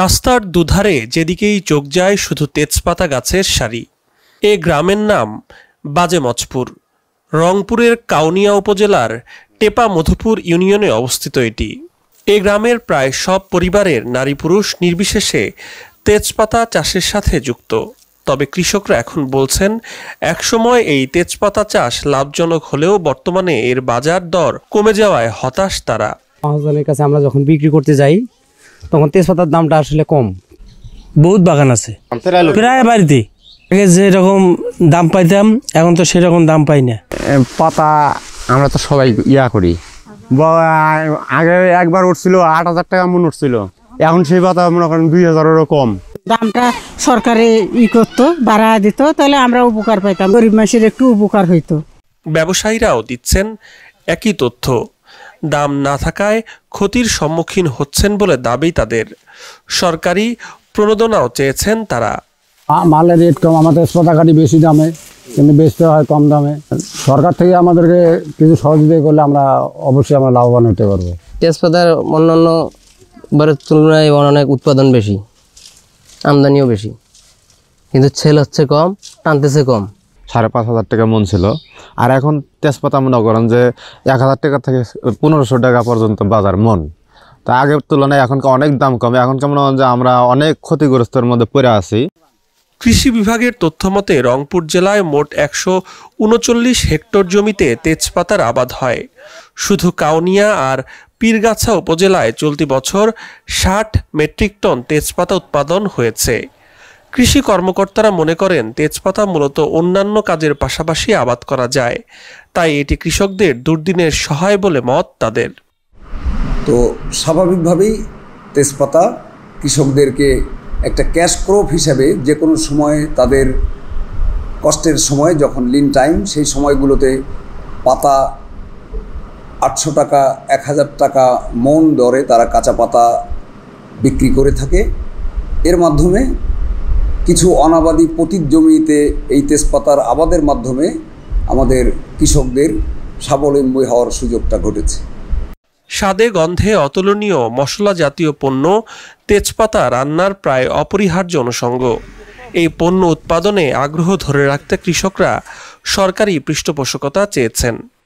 রাস্তার দুধারে যেদিকেই চোখ যায় শুধু তেজপাতা গাছের সারি এ গ্রামের নাম বাজে মচপুর রংপুরের কাউনিয়া উপজেলার টেপা মধুপুর ইউনিয়নে অবস্থিত এটি এ গ্রামের প্রায় সব পরিবারের নারী পুরুষ নির্বিশেষে তেজপাতা চাষের সাথে যুক্ত তবে কৃষকরা এখন বলছেন একসময় এই তেজপাতা চাষ লাভজনক হলেও বর্তমানে এর বাজার দর কমে যাওয়ায় হতাশ তারা কাছে আমরা যখন বিক্রি করতে যাই তখন তেজপাতার দামটা আসলে কম বহুত বাগান আছে প্রায় বাড়িতে আগে যেরকম দাম পাইতাম এখন তো সেরকম দাম পাই না পাতা আমরা তো সবাই ইয়া করি আগে একবার উঠছিল আট হাজার টাকা মন উঠছিল এখন সেই পাতা মনে করেন দুই হাজারেরও কম দামটা সরকারে ই করতো বাড়া দিত তাহলে আমরা উপকার পাইতাম গরিব মানুষের একটু উপকার হইতো ব্যবসায়ীরাও দিচ্ছেন একই তথ্য দাম না থাকায় ক্ষতির সম্মুখীন হচ্ছেন বলে দাবি তাদের সরকারি প্রণোদনাও চেয়েছেন তারা মালের রেট কম আমাদের পতাকাটি বেশি দামে কিন্তু বেচতে হয় কম দামে সরকার থেকে আমাদেরকে কিছু সহযোগিতা করলে আমরা অবশ্যই আমরা লাভবান হতে পারবো তেজপাতার অন্যান্য বারের তুলনায় অনেক উৎপাদন বেশি আমদানিও বেশি কিন্তু ছেল হচ্ছে কম টানতেছে কম সাড়ে পাঁচ হাজার টাকা মন ছিল আর এখন তেজপাতা মনে করেন যে এক হাজার টাকা থেকে পনেরোশো টাকা পর্যন্ত বাজার মন তা আগের তুলনায় এখন অনেক দাম কমে এখন কেমন যে আমরা অনেক ক্ষতিগ্রস্তর মধ্যে পড়ে আছি কৃষি বিভাগের তথ্য মতে রংপুর জেলায় মোট একশো উনচল্লিশ হেক্টর জমিতে তেজপাতার আবাদ হয় শুধু কাউনিয়া আর পীরগাছা উপজেলায় চলতি বছর ষাট মেট্রিক টন তেজপাতা উৎপাদন হয়েছে কৃষি কর্মকর্তারা মনে করেন তেজপাতা মূলত অন্যান্য কাজের পাশাপাশি আবাদ করা যায় তাই এটি কৃষকদের দুর্দিনের সহায় বলে মত তাদের তো স্বাভাবিকভাবেই তেজপাতা কৃষকদেরকে একটা ক্যাশ ক্রপ হিসাবে যে কোনো সময় তাদের কষ্টের সময় যখন লিন টাইম সেই সময়গুলোতে পাতা আটশো টাকা এক হাজার টাকা মন দরে তারা কাঁচা পাতা বিক্রি করে থাকে এর মাধ্যমে কিছু অনাবাদী পতিত জমিতে এই তেজপাতার আবাদের মাধ্যমে আমাদের কৃষকদের স্বাবলম্বী হওয়ার সুযোগটা ঘটেছে স্বাদে গন্ধে অতুলনীয় মশলা জাতীয় পণ্য তেজপাতা রান্নার প্রায় অপরিহার্য অনুষঙ্গ এই পণ্য উৎপাদনে আগ্রহ ধরে রাখতে কৃষকরা সরকারি পৃষ্ঠপোষকতা চেয়েছেন